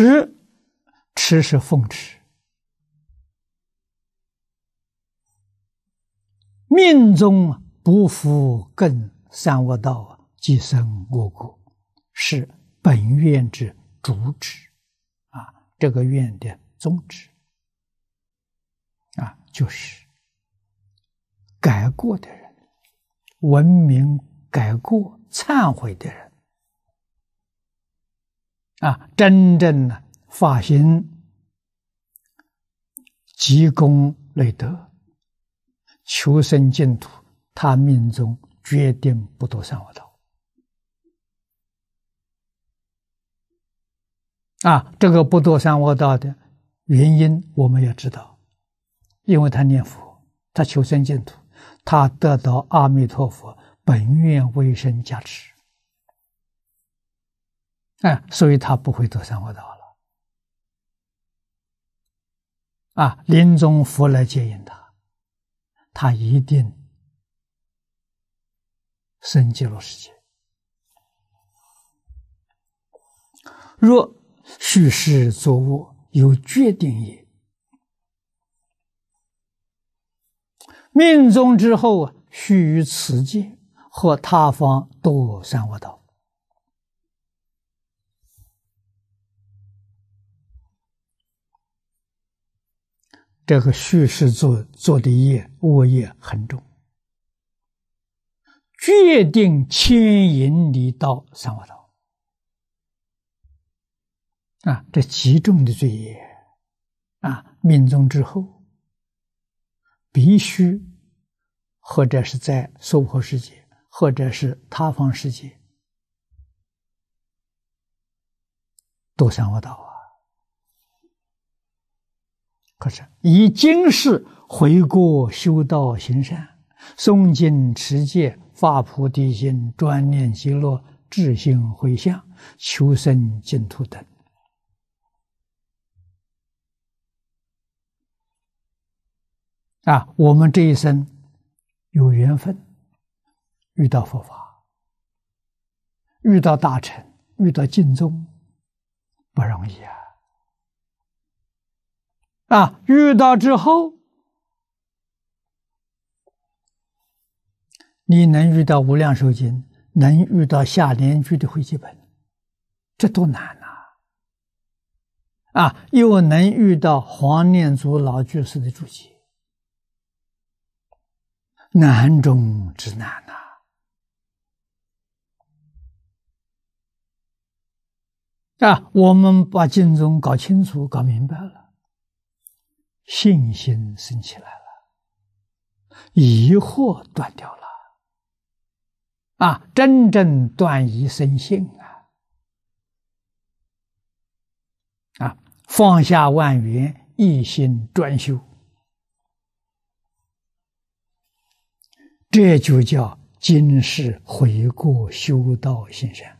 十持是奉持，命中不服，更三恶道，即生恶果，是本愿之主旨啊！这个愿的宗旨啊，就是改过的人，文明改过、忏悔的人。啊，真正的发心积功累德、求生净土，他命中决定不堕三恶道。啊，这个不堕三恶道的原因，我们也知道，因为他念佛，他求生净土，他得到阿弥陀佛本愿威生加持。哎，所以他不会走三恶道了。啊，临终佛来接引他，他一定升级入十界。若叙事作恶，有决定也，命中之后须于此界和他方堕三恶道。这个叙事做做的业恶业很重，决定牵引你到三恶道啊！这极重的罪业啊，命中之后，必须或者是在娑婆世界，或者是他方世界，都三恶道啊！可是以今世回顾修道行善、诵经持戒、发菩提心、专念极乐、智性回向、求生净土等。啊，我们这一生有缘分遇到佛法、遇到大臣，遇到净宗，不容易啊。啊！遇到之后，你能遇到《无量寿经》，能遇到下莲居的汇集本，这多难呐！啊，又能遇到黄念祖老居士的注解，难中之难呐！啊，我们把经中搞清楚、搞明白了。信心升起来了，疑惑断掉了，啊，真正断疑生信啊，啊，放下万缘，一心专修，这就叫今世回过修道心善。